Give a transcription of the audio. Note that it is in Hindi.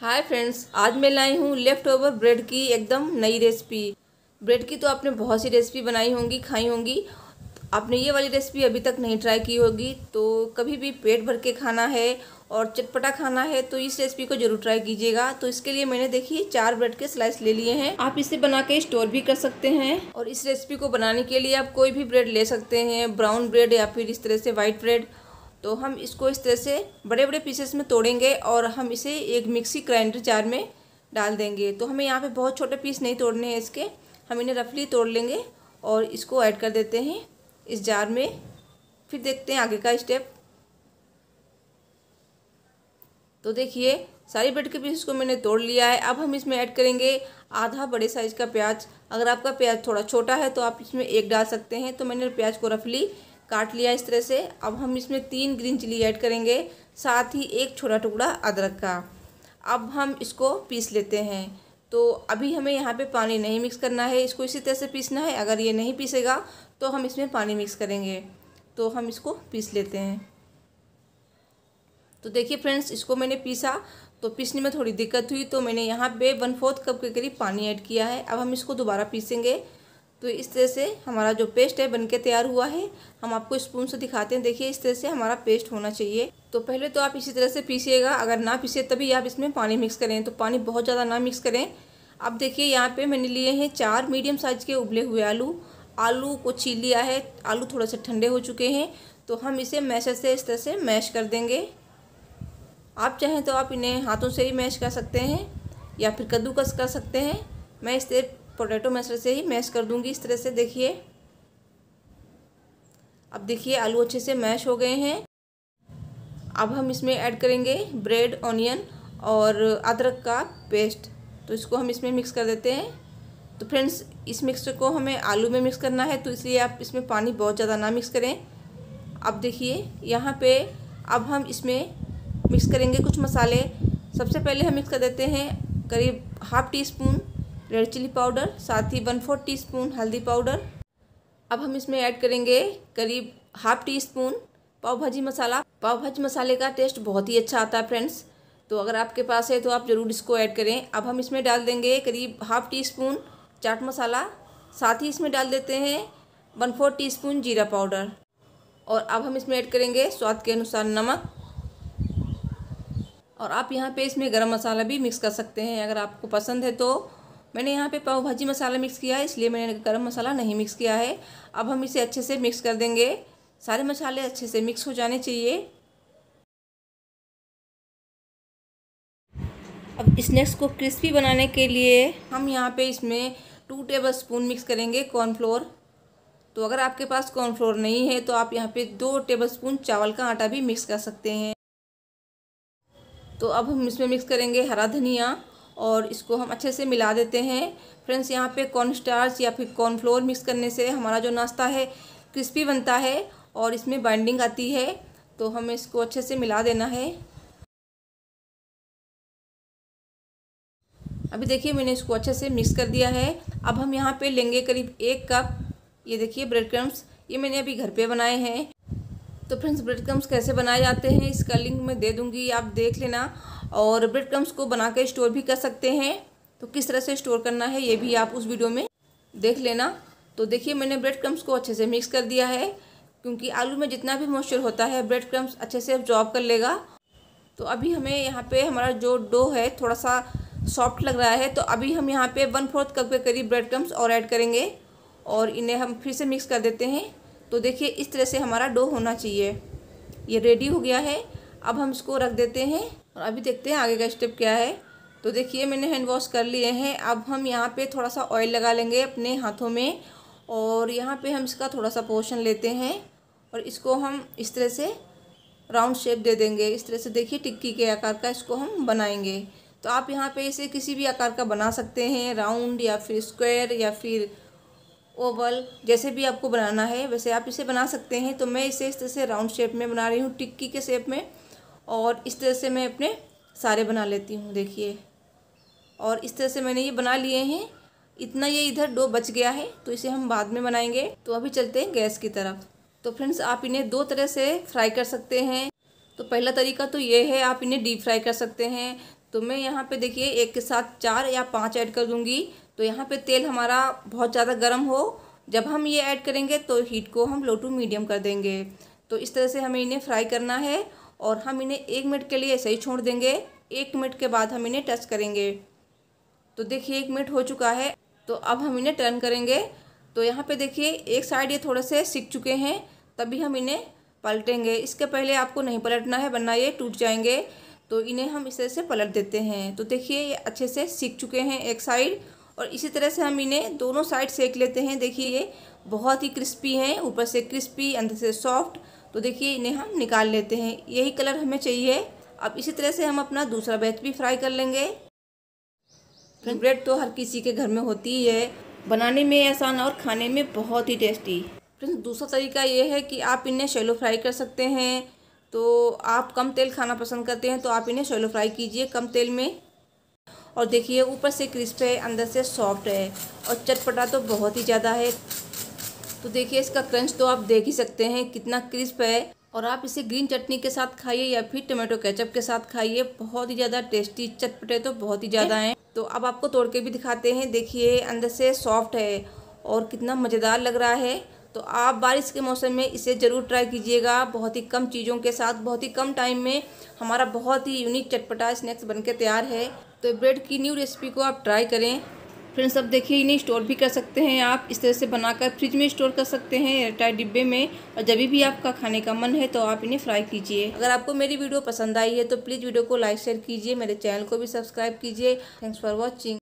हाय फ्रेंड्स आज मैं लाई हूँ लेफ़्ट ओवर ब्रेड की एकदम नई रेसिपी ब्रेड की तो आपने बहुत सी रेसिपी बनाई होंगी खाई होंगी आपने ये वाली रेसिपी अभी तक नहीं ट्राई की होगी तो कभी भी पेट भर के खाना है और चटपटा खाना है तो इस रेसिपी को जरूर ट्राई कीजिएगा तो इसके लिए मैंने देखिए चार ब्रेड के स्लाइस ले लिए हैं आप इसे बना के स्टोर भी कर सकते हैं और इस रेसिपी को बनाने के लिए आप कोई भी ब्रेड ले सकते हैं ब्राउन ब्रेड या फिर इस तरह से वाइट ब्रेड तो हम इसको इस तरह से बड़े बड़े पीसेस में तोड़ेंगे और हम इसे एक मिक्सी ग्राइंडर जार में डाल देंगे तो हमें यहाँ पे बहुत छोटे पीस नहीं तोड़ने हैं इसके हम इन्हें रफली तोड़ लेंगे और इसको ऐड कर देते हैं इस जार में फिर देखते हैं आगे का स्टेप तो देखिए सारी ब्रेड के पीस को मैंने तोड़ लिया है अब हम इसमें ऐड करेंगे आधा बड़े साइज़ का प्याज अगर आपका प्याज थोड़ा छोटा है तो आप इसमें एक डाल सकते हैं तो मैंने प्याज को रफली काट लिया इस तरह से अब हम इसमें तीन ग्रीन चिली ऐड करेंगे साथ ही एक छोटा टुकड़ा अदरक का अब हम इसको पीस लेते हैं तो अभी हमें यहाँ पे पानी नहीं मिक्स करना है इसको इसी तरह से पीसना है अगर ये नहीं पीसेगा तो हम इसमें पानी मिक्स करेंगे तो हम इसको पीस लेते हैं तो देखिए फ्रेंड्स इसको मैंने पीसा तो पीसने में थोड़ी दिक्कत हुई तो मैंने यहाँ पे वन फोर्थ कप के करीब पानी ऐड किया है अब हम इसको दोबारा पीसेंगे तो इस तरह से हमारा जो पेस्ट है बनके तैयार हुआ है हम आपको स्पून से दिखाते हैं देखिए इस तरह से हमारा पेस्ट होना चाहिए तो पहले तो आप इसी तरह से पीसीएगा अगर ना पीसे तभी आप इसमें पानी मिक्स करें तो पानी बहुत ज़्यादा ना मिक्स करें अब देखिए यहाँ पे मैंने लिए हैं चार मीडियम साइज के उबले हुए आलू आलू को छीन लिया है आलू थोड़ा सा ठंडे हो चुके हैं तो हम इसे मैशर से इस तरह से मैश कर देंगे आप चाहें तो आप इन्हें हाथों से ही मैश कर सकते हैं या फिर कद्दूकस कर सकते हैं मैं इस तरह पोटैटो मैशर से ही मैश कर दूंगी इस तरह से देखिए अब देखिए आलू अच्छे से मैश हो गए हैं अब हम इसमें ऐड करेंगे ब्रेड ऑनियन और अदरक का पेस्ट तो इसको हम इसमें मिक्स कर देते हैं तो फ्रेंड्स इस मिक्सचर को हमें आलू में मिक्स करना है तो इसलिए आप इसमें पानी बहुत ज़्यादा ना मिक्स करें अब देखिए यहाँ पे अब हम इसमें मिक्स करेंगे कुछ मसाले सबसे पहले हम मिक्स कर देते हैं करीब half teaspoon red chilli powder साथ ही वन फोर टी स्पून हल्दी पाउडर अब हम इसमें ऐड करेंगे करीब हाफ टी स्पून पाव भाजी मसाला पाव भाजी मसाले का टेस्ट बहुत ही अच्छा आता है फ्रेंड्स तो अगर आपके पास है तो आप ज़रूर इसको ऐड करें अब हम इसमें डाल देंगे करीब half teaspoon chaat masala साथ ही इसमें डाल देते हैं वन फोर टी स्पून जीरा पाउडर और अब हम इसमें ऐड करेंगे स्वाद के अनुसार नमक और आप यहाँ पे इसमें गरम मसाला भी मिक्स कर सकते हैं अगर आपको पसंद है तो मैंने यहाँ पे पाव भाजी मसाला मिक्स किया है इसलिए मैंने गरम मसाला नहीं मिक्स किया है अब हम इसे अच्छे से मिक्स कर देंगे सारे मसाले अच्छे से मिक्स हो जाने चाहिए अब स्नैक्स को क्रिस्पी बनाने के लिए हम यहाँ पे इसमें टू टेबल स्पून मिक्स करेंगे कॉर्नफ्लोर तो अगर आपके पास कॉर्नफ्लोर नहीं है तो आप यहाँ पे दो टेबल स्पून चावल का आटा भी मिक्स कर सकते हैं तो अब हम इसमें मिक्स करेंगे हरा धनिया और इसको हम अच्छे से मिला देते हैं फ्रेंड्स यहाँ पे कॉर्न स्टार्च या फिर कॉर्नफ्लोर मिक्स करने से हमारा जो नाश्ता है क्रिस्पी बनता है और इसमें बाइंडिंग आती है तो हमें इसको अच्छे से मिला देना है अभी देखिए मैंने इसको अच्छे से मिक्स कर दिया है अब हम यहाँ पे लेंगे करीब एक कप ये देखिए ब्रेड क्रम्स ये मैंने अभी घर पे बनाए हैं तो फ्रेंड्स ब्रेड क्रम्स कैसे बनाए जाते हैं इसका लिंक मैं दे दूँगी आप देख लेना और ब्रेड क्रम्स को बना कर स्टोर भी कर सकते हैं तो किस तरह से स्टोर करना है ये भी आप उस वीडियो में देख लेना तो देखिए मैंने ब्रेड क्रम्स को अच्छे से मिक्स कर दिया है क्योंकि आलू में जितना भी मॉइस्चर होता है ब्रेड क्रम्स अच्छे से जॉब कर लेगा तो अभी हमें यहाँ पे हमारा जो डो है थोड़ा सा सॉफ्ट लग रहा है तो अभी हम यहाँ पे वन फोर्थ कप के करीब ब्रेड क्रम्स और ऐड करेंगे और इन्हें हम फिर से मिक्स कर देते हैं तो देखिए इस तरह से हमारा डो होना चाहिए ये रेडी हो गया है अब हम इसको रख देते हैं और अभी देखते हैं आगे का स्टेप क्या है तो देखिए मैंने हैंड वॉश कर लिए हैं अब हम यहाँ पे थोड़ा सा ऑयल लगा लेंगे अपने हाथों में और यहाँ पे हम इसका थोड़ा सा पोर्शन लेते हैं और इसको हम इस तरह से राउंड शेप दे देंगे इस तरह से देखिए टिक्की के आकार का इसको हम बनाएंगे तो आप यहाँ पे इसे किसी भी आकार का बना सकते हैं राउंड या फिर स्क्वायर या फिर ओवल जैसे भी आपको बनाना है वैसे आप इसे बना सकते हैं तो मैं इसे इस तरह से राउंड शेप में बना रही हूँ टिक्की के शेप में और इस तरह से मैं अपने सारे बना लेती हूँ देखिए और इस तरह से मैंने ये बना लिए हैं इतना ये इधर डो बच गया है तो इसे हम बाद में बनाएंगे तो अभी चलते हैं गैस की तरफ तो फ्रेंड्स आप इन्हें दो तरह से फ्राई कर सकते हैं तो पहला तरीका तो ये है आप इन्हें डीप फ्राई कर सकते हैं तो मैं यहाँ पे देखिए एक के साथ चार या पाँच ऐड कर दूँगी तो यहाँ पे तेल हमारा बहुत ज़्यादा गर्म हो जब हम ये ऐड करेंगे तो हीट को हम लो टू मीडियम कर देंगे तो इस तरह से हमें इन्हें फ्राई करना है और हम इन्हें एक मिनट के लिए ऐसे ही छोड़ देंगे एक मिनट के बाद हम इन्हें टच करेंगे तो देखिए एक मिनट हो चुका है तो अब हम इन्हें टर्न करेंगे तो यहाँ पे देखिए एक साइड ये थोड़े से सीख चुके हैं तभी हम इन्हें पलटेंगे इसके पहले आपको नहीं पलटना है वरना ये टूट जाएंगे तो इन्हें हम इस तरह से पलट देते हैं तो देखिए ये अच्छे से सीख चुके हैं एक साइड और इसी तरह से हम इन्हें दोनों साइड सेक लेते हैं देखिए ये बहुत ही क्रिस्पी हैं ऊपर से क्रिस्पी अंदर से सॉफ्ट तो देखिए इन्हें हम निकाल लेते हैं यही कलर हमें चाहिए अब इसी तरह से हम अपना दूसरा बैच भी फ्राई कर लेंगे ब्रेड तो हर किसी के घर में होती ही है बनाने में आसान और खाने में बहुत ही टेस्टी फ्रेंड्स दूसरा तरीका ये है कि आप इन्हें शेलो फ्राई कर सकते हैं तो आप कम तेल खाना पसंद करते हैं तो आप इन्हें शेलो फ्राई कीजिए कम तेल में और देखिए ऊपर से क्रिस्प है अंदर से सॉफ्ट है और चटपटा तो बहुत ही ज़्यादा है तो देखिए इसका क्रंच तो आप देख ही सकते हैं कितना क्रिस्प है और आप इसे ग्रीन चटनी के साथ खाइए या फिर टमाटो केचप के साथ खाइए बहुत ही ज़्यादा टेस्टी चटपटे तो बहुत ही ज़्यादा हैं तो अब आपको तोड़ के भी दिखाते हैं देखिए अंदर से सॉफ्ट है और कितना मज़ेदार लग रहा है तो आप बारिश के मौसम में इसे ज़रूर ट्राई कीजिएगा बहुत ही कम चीज़ों के साथ बहुत ही कम टाइम में हमारा बहुत ही यूनिक चटपटा स्नैक्स बनके तैयार है तो ब्रेड की न्यू रेसिपी को आप ट्राई करें फ्रेंड्स अब देखिए इन्हें स्टोर भी कर सकते हैं आप इस तरह से बनाकर फ्रिज में स्टोर कर सकते हैं एयरटाइट डिब्बे में और जब भी आपका खाने का मन है तो आप इन्हें फ्राई कीजिए अगर आपको मेरी वीडियो पसंद आई है तो प्लीज़ वीडियो को लाइक शेयर कीजिए मेरे चैनल को भी सब्सक्राइब कीजिए थैंक्स फॉर वॉचिंग